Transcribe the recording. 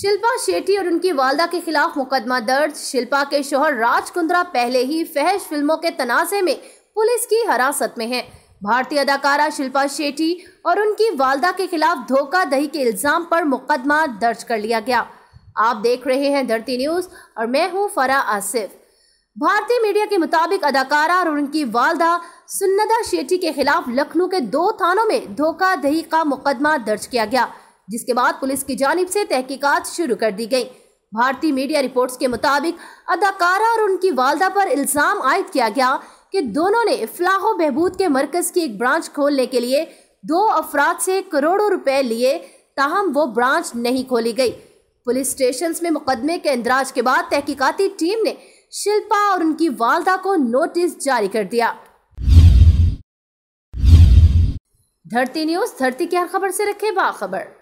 शिल्पा शेट्टी और उनकी वालदा के खिलाफ मुकदमा दर्ज शिल्पा के शोहर राज कुंद्रा पहले ही फहश फिल्मों के तनाजे में पुलिस की हिरासत में हैं। भारतीय अदाकारा शिल्पा शेट्टी और उनकी वालदा के खिलाफ धोखा दही के इल्जाम पर मुकदमा दर्ज कर लिया गया आप देख रहे हैं धरती न्यूज और मैं हूँ फरा आसिफ भारतीय मीडिया के मुताबिक अदाकारा और उनकी वालदा सुन्नदा शेट्टी के खिलाफ लखनऊ के दो थानों में धोखा दही का मुकदमा दर्ज किया गया जिसके बाद पुलिस की जानब से तहकीकात शुरू कर दी गई भारतीय मीडिया रिपोर्ट्स के मुताबिक अदाकारा और उनकी वालदा पर इल्ज़ाम आयद किया गया कि दोनों ने फलाहो बहबूद के मरकज़ की एक ब्रांच खोलने के लिए दो अफराद से करोड़ों रुपए लिए ताहम वो ब्रांच नहीं खोली गई पुलिस स्टेशन में मुकदमे के इंदराज के बाद तहकीकती टीम ने शिल्पा और उनकी वालदा को नोटिस जारी कर दिया धरती न्यूज धरती की हर खबर से रखे बाखबर